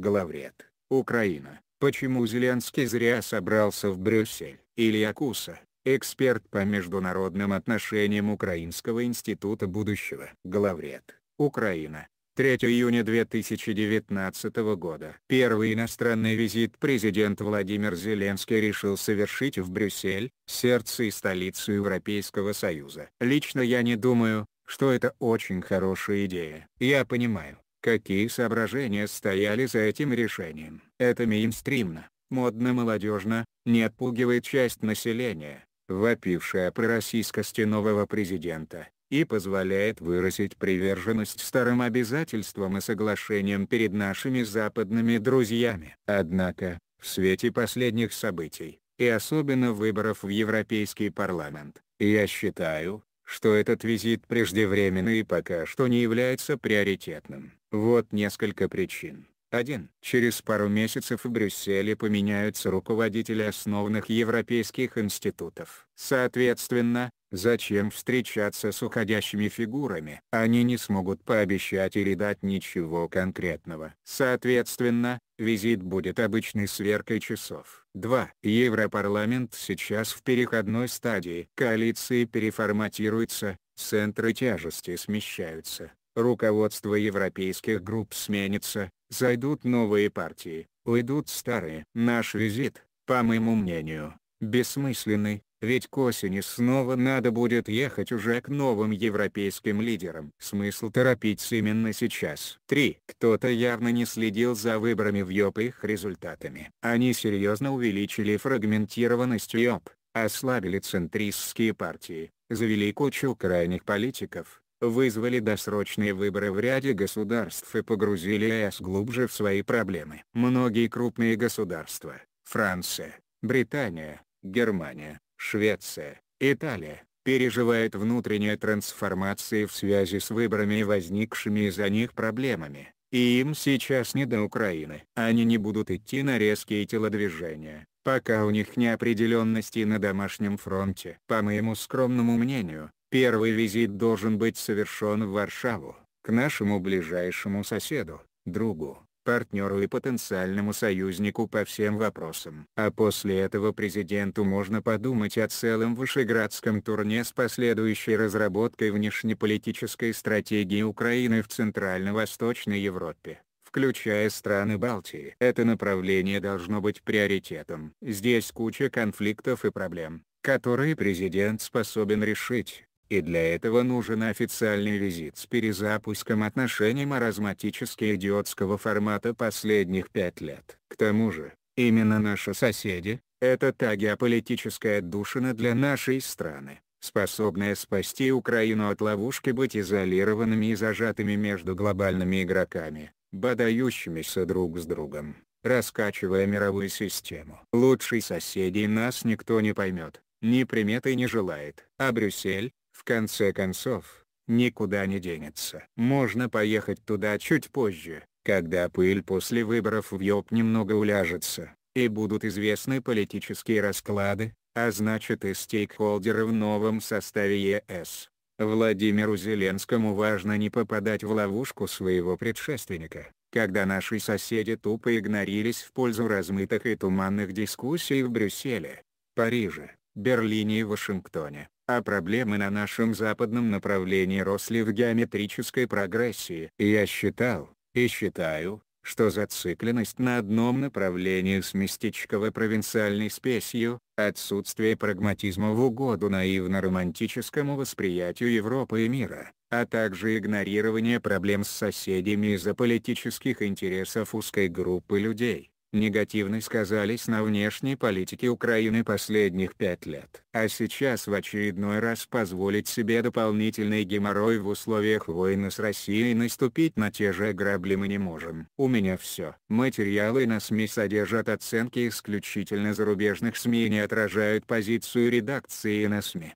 Главред, Украина. Почему Зеленский зря собрался в Брюссель? Илья Куса, эксперт по международным отношениям Украинского института будущего. Главред, Украина. 3 июня 2019 года. Первый иностранный визит президент Владимир Зеленский решил совершить в Брюссель, сердце и столицу Европейского Союза. Лично я не думаю, что это очень хорошая идея. Я понимаю, Какие соображения стояли за этим решением? Это мейнстримно, модно-молодежно, не отпугивает часть населения, вопившая про российскости нового президента, и позволяет выразить приверженность старым обязательствам и соглашениям перед нашими западными друзьями. Однако, в свете последних событий, и особенно выборов в Европейский парламент, я считаю, что этот визит преждевременный и пока что не является приоритетным. Вот несколько причин. 1. Через пару месяцев в Брюсселе поменяются руководители основных европейских институтов. Соответственно, зачем встречаться с уходящими фигурами? Они не смогут пообещать или дать ничего конкретного. Соответственно, визит будет обычной сверкой часов. 2. Европарламент сейчас в переходной стадии. Коалиции переформатируются, центры тяжести смещаются руководство европейских групп сменится, зайдут новые партии, уйдут старые. Наш визит, по моему мнению, бессмысленный, ведь к осени снова надо будет ехать уже к новым европейским лидерам. Смысл торопиться именно сейчас. 3. Кто-то явно не следил за выборами в ЙОП и их результатами. Они серьезно увеличили фрагментированность ЙОП, ослабили центристские партии, завели кучу крайних политиков, вызвали досрочные выборы в ряде государств и погрузили ЕС глубже в свои проблемы. Многие крупные государства – Франция, Британия, Германия, Швеция, Италия – переживают внутренние трансформации в связи с выборами и возникшими из-за них проблемами, и им сейчас не до Украины. Они не будут идти на резкие телодвижения, пока у них неопределенности на домашнем фронте. По моему скромному мнению, Первый визит должен быть совершен в Варшаву, к нашему ближайшему соседу, другу, партнеру и потенциальному союзнику по всем вопросам. А после этого президенту можно подумать о целом вышеградском турне с последующей разработкой внешнеполитической стратегии Украины в Центрально-Восточной Европе включая страны Балтии. Это направление должно быть приоритетом. Здесь куча конфликтов и проблем, которые президент способен решить и для этого нужен официальный визит с перезапуском отношений маразматически идиотского формата последних пять лет. К тому же, именно наши соседи, это та геополитическая отдушина для нашей страны, способная спасти Украину от ловушки быть изолированными и зажатыми между глобальными игроками, бодающимися друг с другом, раскачивая мировую систему. Лучшей соседей нас никто не поймет, ни приметы не желает. А Брюссель, в конце концов, никуда не денется. Можно поехать туда чуть позже, когда пыль после выборов в ЙОП немного уляжется, и будут известны политические расклады, а значит и стейкхолдеры в новом составе ЕС. Владимиру Зеленскому важно не попадать в ловушку своего предшественника, когда наши соседи тупо игнорились в пользу размытых и туманных дискуссий в Брюсселе, Париже, Берлине и Вашингтоне а проблемы на нашем западном направлении росли в геометрической прогрессии. Я считал, и считаю, что зацикленность на одном направлении с местечково-провинциальной спесью, отсутствие прагматизма в угоду наивно-романтическому восприятию Европы и мира, а также игнорирование проблем с соседями из-за политических интересов узкой группы людей, негативно сказались на внешней политике Украины последних пять лет. А сейчас в очередной раз позволить себе дополнительный геморрой в условиях войны с Россией наступить на те же грабли мы не можем. У меня все. Материалы на СМИ содержат оценки исключительно зарубежных СМИ и не отражают позицию редакции на СМИ.